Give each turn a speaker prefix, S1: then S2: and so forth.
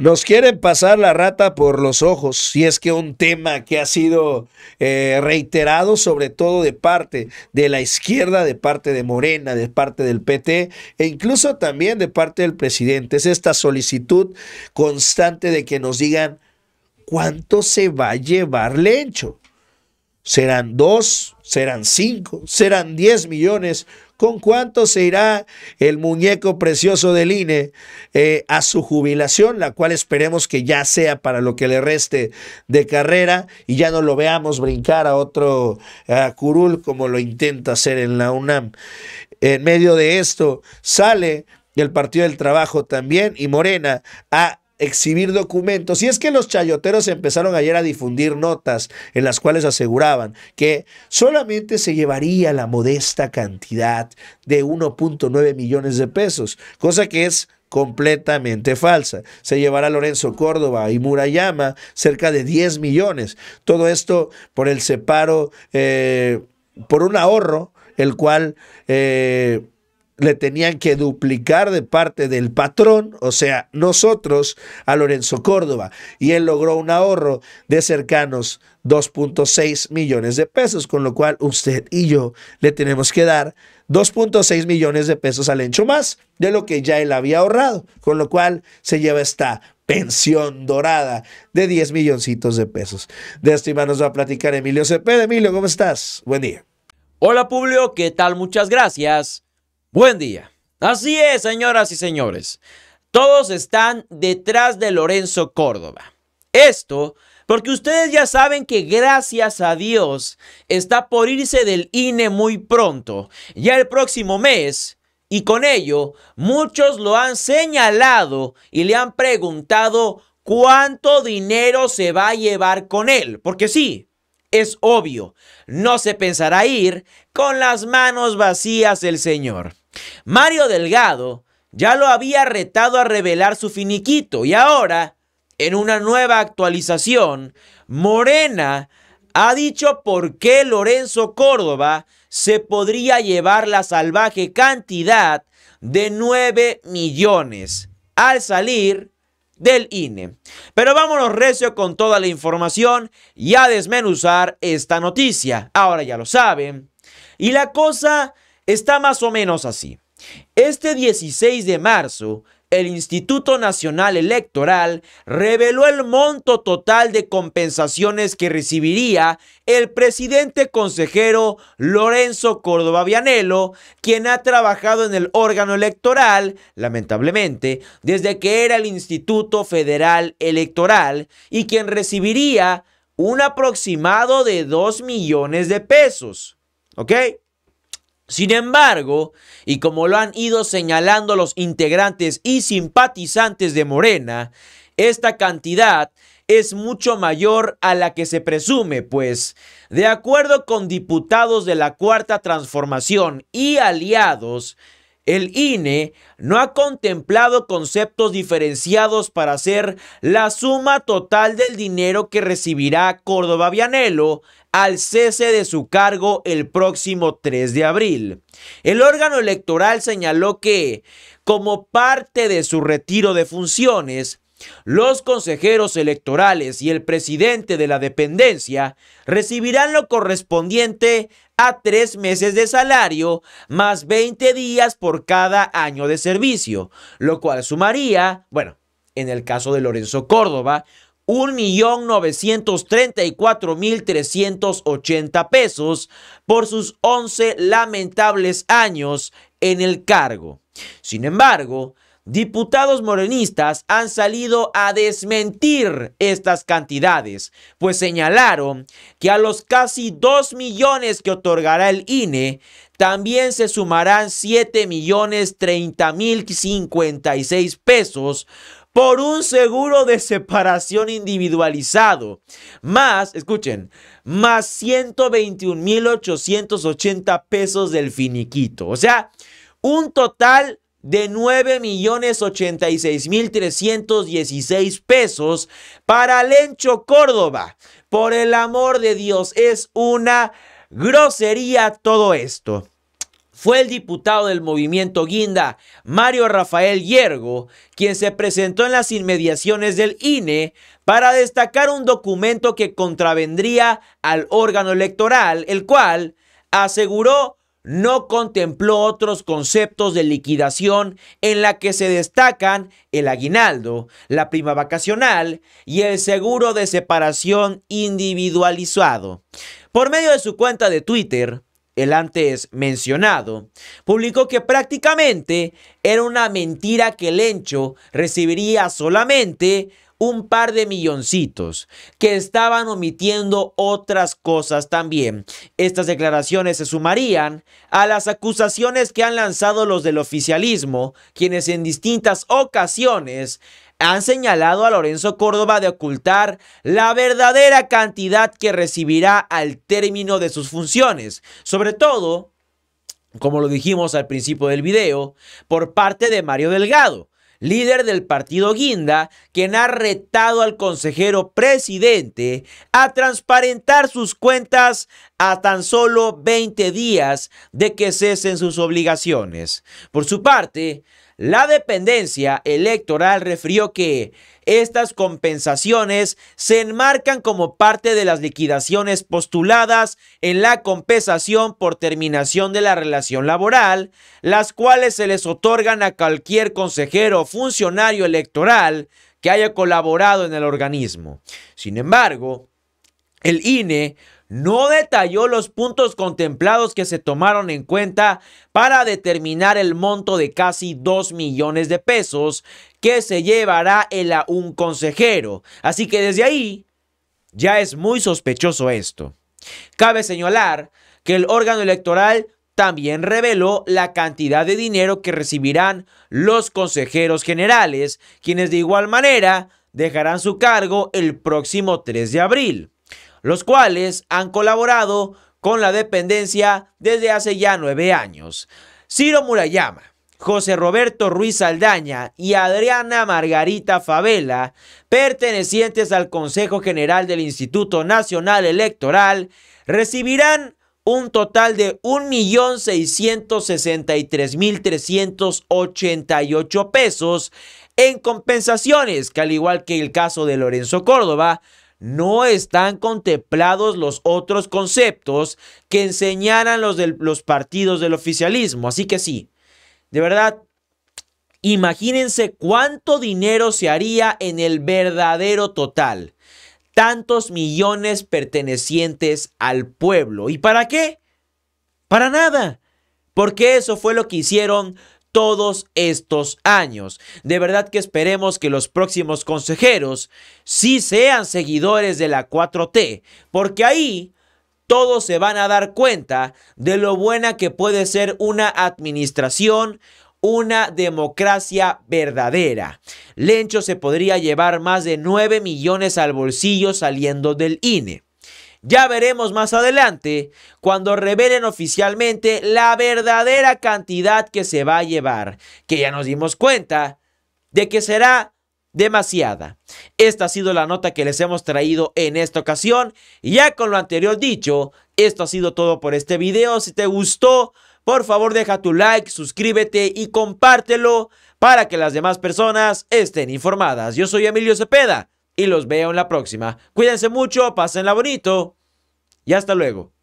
S1: Nos quieren pasar la rata por los ojos, si es que un tema que ha sido eh, reiterado, sobre todo de parte de la izquierda, de parte de Morena, de parte del PT e incluso también de parte del presidente, es esta solicitud constante de que nos digan cuánto se va a llevar Lencho. ¿Serán dos? ¿Serán cinco? ¿Serán diez millones? ¿Con cuánto se irá el muñeco precioso del INE eh, a su jubilación, la cual esperemos que ya sea para lo que le reste de carrera y ya no lo veamos brincar a otro curul como lo intenta hacer en la UNAM? En medio de esto sale el Partido del Trabajo también y Morena a exhibir documentos. Y es que los chayoteros empezaron ayer a difundir notas en las cuales aseguraban que solamente se llevaría la modesta cantidad de 1.9 millones de pesos, cosa que es completamente falsa. Se llevará Lorenzo Córdoba y Murayama cerca de 10 millones. Todo esto por el separo, eh, por un ahorro, el cual eh, le tenían que duplicar de parte del patrón, o sea, nosotros, a Lorenzo Córdoba. Y él logró un ahorro de cercanos 2.6 millones de pesos, con lo cual usted y yo le tenemos que dar 2.6 millones de pesos al Encho más de lo que ya él había ahorrado, con lo cual se lleva esta pensión dorada de 10 milloncitos de pesos. De esto más nos va a platicar Emilio Cepeda. Emilio, ¿cómo estás? Buen día.
S2: Hola Publio, ¿qué tal? Muchas gracias. Buen día. Así es, señoras y señores. Todos están detrás de Lorenzo Córdoba. Esto porque ustedes ya saben que gracias a Dios está por irse del INE muy pronto, ya el próximo mes, y con ello muchos lo han señalado y le han preguntado cuánto dinero se va a llevar con él, porque sí, es obvio, no se pensará ir con las manos vacías el Señor. Mario Delgado ya lo había retado a revelar su finiquito y ahora, en una nueva actualización, Morena ha dicho por qué Lorenzo Córdoba se podría llevar la salvaje cantidad de 9 millones al salir del INE. Pero vámonos recio con toda la información y a desmenuzar esta noticia. Ahora ya lo saben. Y la cosa está más o menos así. Este 16 de marzo, el Instituto Nacional Electoral reveló el monto total de compensaciones que recibiría el presidente consejero Lorenzo Córdoba Vianello, quien ha trabajado en el órgano electoral, lamentablemente, desde que era el Instituto Federal Electoral y quien recibiría un aproximado de 2 millones de pesos. ¿Ok? Sin embargo, y como lo han ido señalando los integrantes y simpatizantes de Morena, esta cantidad es mucho mayor a la que se presume, pues, de acuerdo con diputados de la Cuarta Transformación y aliados, el INE no ha contemplado conceptos diferenciados para hacer la suma total del dinero que recibirá Córdoba Vianelo al cese de su cargo el próximo 3 de abril. El órgano electoral señaló que, como parte de su retiro de funciones, los consejeros electorales y el presidente de la dependencia recibirán lo correspondiente a tres meses de salario más 20 días por cada año de servicio, lo cual sumaría, bueno, en el caso de Lorenzo Córdoba, 1.934.380 pesos por sus 11 lamentables años en el cargo. Sin embargo, Diputados morenistas han salido a desmentir estas cantidades, pues señalaron que a los casi 2 millones que otorgará el INE, también se sumarán 7 millones 30 mil 56 pesos por un seguro de separación individualizado, más, escuchen, más 121 mil 880 pesos del finiquito, o sea, un total de 9.086.316 pesos para Lencho Córdoba. Por el amor de Dios, es una grosería todo esto. Fue el diputado del movimiento Guinda, Mario Rafael yergo quien se presentó en las inmediaciones del INE para destacar un documento que contravendría al órgano electoral, el cual aseguró no contempló otros conceptos de liquidación en la que se destacan el aguinaldo, la prima vacacional y el seguro de separación individualizado. Por medio de su cuenta de Twitter, el antes mencionado, publicó que prácticamente era una mentira que el Lencho recibiría solamente un par de milloncitos que estaban omitiendo otras cosas también. Estas declaraciones se sumarían a las acusaciones que han lanzado los del oficialismo, quienes en distintas ocasiones han señalado a Lorenzo Córdoba de ocultar la verdadera cantidad que recibirá al término de sus funciones, sobre todo, como lo dijimos al principio del video, por parte de Mario Delgado líder del partido Guinda, quien ha retado al consejero presidente a transparentar sus cuentas a tan solo 20 días de que cesen sus obligaciones. Por su parte, la dependencia electoral refirió que estas compensaciones se enmarcan como parte de las liquidaciones postuladas en la compensación por terminación de la relación laboral, las cuales se les otorgan a cualquier consejero o funcionario electoral que haya colaborado en el organismo. Sin embargo, el INE no detalló los puntos contemplados que se tomaron en cuenta para determinar el monto de casi 2 millones de pesos que se llevará el a un consejero. Así que desde ahí ya es muy sospechoso esto. Cabe señalar que el órgano electoral también reveló la cantidad de dinero que recibirán los consejeros generales, quienes de igual manera dejarán su cargo el próximo 3 de abril los cuales han colaborado con la dependencia desde hace ya nueve años. Ciro Murayama, José Roberto Ruiz Aldaña y Adriana Margarita Favela, pertenecientes al Consejo General del Instituto Nacional Electoral, recibirán un total de 1.663.388 pesos en compensaciones, que al igual que el caso de Lorenzo Córdoba, no están contemplados los otros conceptos que enseñaran los, de los partidos del oficialismo. Así que sí, de verdad, imagínense cuánto dinero se haría en el verdadero total. Tantos millones pertenecientes al pueblo. ¿Y para qué? Para nada. Porque eso fue lo que hicieron todos estos años. De verdad que esperemos que los próximos consejeros sí sean seguidores de la 4T, porque ahí todos se van a dar cuenta de lo buena que puede ser una administración, una democracia verdadera. Lencho se podría llevar más de 9 millones al bolsillo saliendo del INE. Ya veremos más adelante cuando revelen oficialmente la verdadera cantidad que se va a llevar, que ya nos dimos cuenta de que será demasiada. Esta ha sido la nota que les hemos traído en esta ocasión. Ya con lo anterior dicho, esto ha sido todo por este video. Si te gustó, por favor deja tu like, suscríbete y compártelo para que las demás personas estén informadas. Yo soy Emilio Cepeda y los veo en la próxima. Cuídense mucho, pásenla bonito y hasta luego.